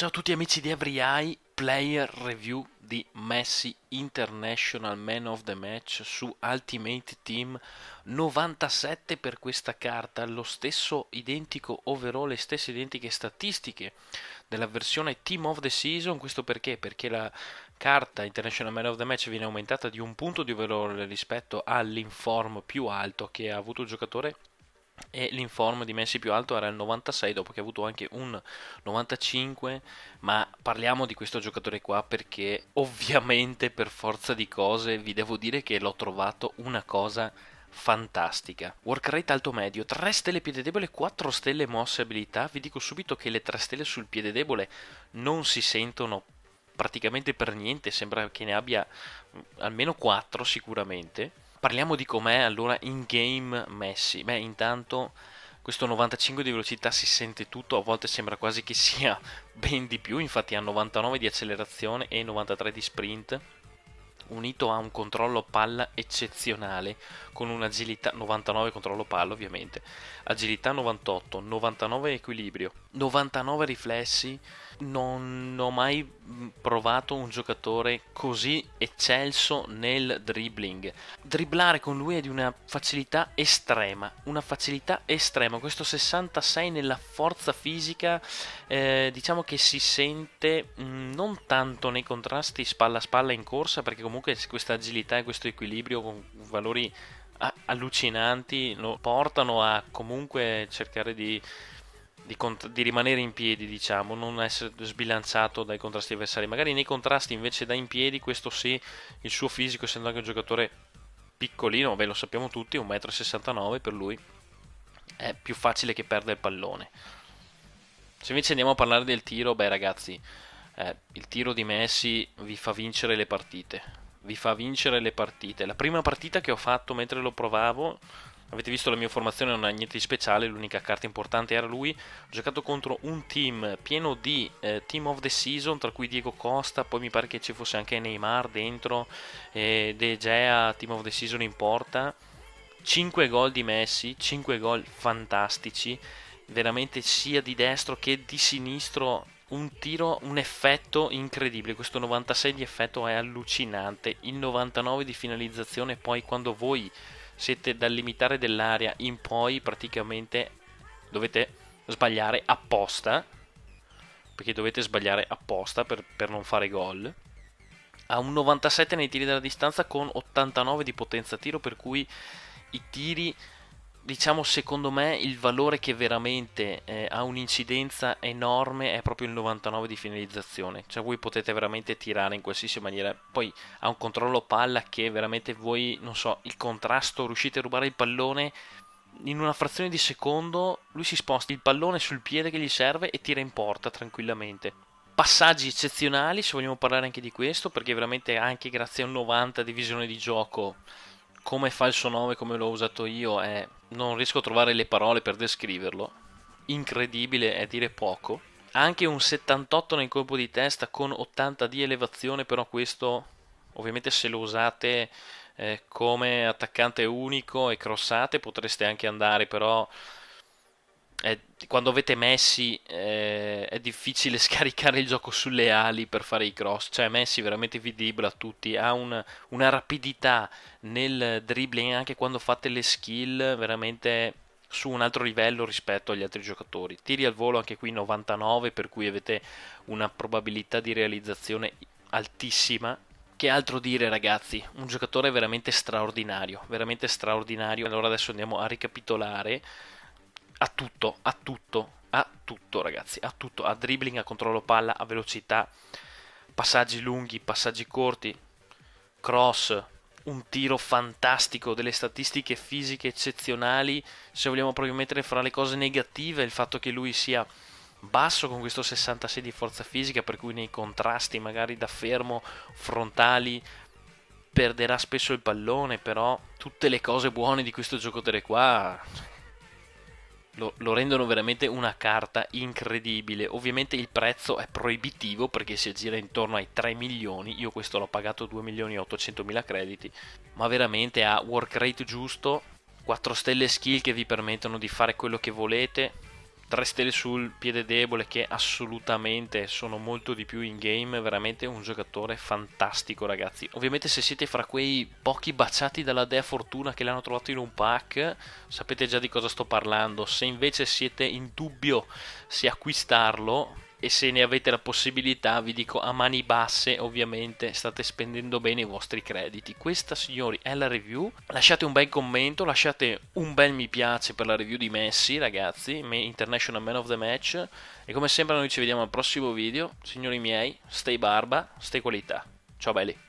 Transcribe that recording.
Ciao a tutti amici di Every player review di Messi International Man of the Match su Ultimate Team 97 per questa carta, lo stesso identico overall, le stesse identiche statistiche della versione Team of the Season, questo perché? Perché la carta International Man of the Match viene aumentata di un punto di overall rispetto all'inform più alto che ha avuto il giocatore e l'inform di Messi più alto era il 96 dopo che ha avuto anche un 95 ma parliamo di questo giocatore qua perché ovviamente per forza di cose vi devo dire che l'ho trovato una cosa fantastica. Work rate alto medio, 3 stelle piede debole, 4 stelle mosse abilità. Vi dico subito che le 3 stelle sul piede debole non si sentono praticamente per niente, sembra che ne abbia almeno 4 sicuramente Parliamo di com'è allora in game Messi. Beh, intanto questo 95 di velocità si sente tutto, a volte sembra quasi che sia ben di più, infatti ha 99 di accelerazione e 93 di sprint unito a un controllo palla eccezionale con un'agilità 99 controllo palla ovviamente, agilità 98, 99 equilibrio, 99 riflessi, non ho mai provato un giocatore così eccelso nel dribbling. Dribblare con lui è di una facilità estrema, una facilità estrema, questo 66 nella forza fisica eh, diciamo che si sente mh, non tanto nei contrasti spalla a spalla in corsa perché comunque comunque questa agilità e questo equilibrio con valori allucinanti lo portano a comunque cercare di, di, cont- di, rimanere in piedi, diciamo, non essere sbilanciato dai contrasti avversari. Magari nei contrasti invece da in piedi, questo sì, il suo fisico, essendo anche un giocatore piccolino, beh, lo sappiamo tutti, 1,69 m per lui è più facile che perda il pallone. Se invece andiamo a parlare del tiro, beh ragazzi, eh, il tiro di Messi vi fa vincere le partite vi fa vincere le partite. La prima partita che ho fatto mentre lo provavo, avete visto la mia formazione non ha niente di speciale, l'unica carta importante era lui. Ho giocato contro un team pieno di eh, team of the season, tra cui Diego Costa, poi mi pare che ci fosse anche Neymar dentro, eh, De Gea, team of the season in porta. 5 gol di Messi, 5 gol fantastici, veramente sia di destro che di sinistro un tiro, un effetto incredibile. Questo 96 di effetto è allucinante. Il 99 di finalizzazione, poi quando voi siete dal limitare dell'area in poi, praticamente dovete sbagliare apposta. Perché dovete sbagliare apposta per, per non fare gol. Ha un 97 nei tiri dalla distanza con 89 di potenza tiro, per cui i tiri diciamo secondo me il valore che veramente eh, ha un'incidenza enorme è proprio il 99 di finalizzazione cioè voi potete veramente tirare in qualsiasi maniera poi ha un controllo palla che veramente voi non so il contrasto riuscite a rubare il pallone in una frazione di secondo lui si sposta il pallone sul piede che gli serve e tira in porta tranquillamente passaggi eccezionali se vogliamo parlare anche di questo perché veramente anche grazie a un 90 di visione di gioco come fa il suo 9 come l'ho usato io è non riesco a trovare le parole per descriverlo. Incredibile è dire poco. Anche un 78 nel colpo di testa con 80 di elevazione, però questo ovviamente se lo usate eh, come attaccante unico e crossate potreste anche andare, però è, quando avete Messi eh, è difficile scaricare il gioco sulle ali per fare i cross, cioè Messi veramente vi dribbla tutti, ha un, una rapidità nel dribbling anche quando fate le skill veramente su un altro livello rispetto agli altri giocatori. Tiri al volo anche qui 99 per cui avete una probabilità di realizzazione altissima che altro dire ragazzi, un giocatore veramente straordinario, veramente straordinario. Allora adesso andiamo a ricapitolare a tutto, a tutto, a tutto ragazzi, a tutto, a dribbling, a controllo palla, a velocità, passaggi lunghi, passaggi corti, cross, un tiro fantastico, delle statistiche fisiche eccezionali, se vogliamo proprio mettere fra le cose negative il fatto che lui sia basso con questo 66 di forza fisica, per cui nei contrasti magari da fermo, frontali, perderà spesso il pallone, però tutte le cose buone di questo giocatore qua lo, lo, rendono veramente una carta incredibile. Ovviamente il prezzo è proibitivo perché si aggira intorno ai 3 milioni. Io questo l'ho pagato 2 milioni e 800 mila crediti, ma veramente ha work rate giusto, 4 stelle skill che vi permettono di fare quello che volete, 3 stelle sul piede debole che assolutamente sono molto di più in game, veramente un giocatore fantastico ragazzi. Ovviamente se siete fra quei pochi baciati dalla dea fortuna che l'hanno trovato in un pack, sapete già di cosa sto parlando. Se invece siete in dubbio se acquistarlo, e se ne avete la possibilità vi dico a mani basse ovviamente state spendendo bene i vostri crediti questa signori è la review lasciate un bel commento lasciate un bel mi piace per la review di Messi ragazzi International Man of the Match e come sempre noi ci vediamo al prossimo video signori miei stay barba stay qualità ciao belli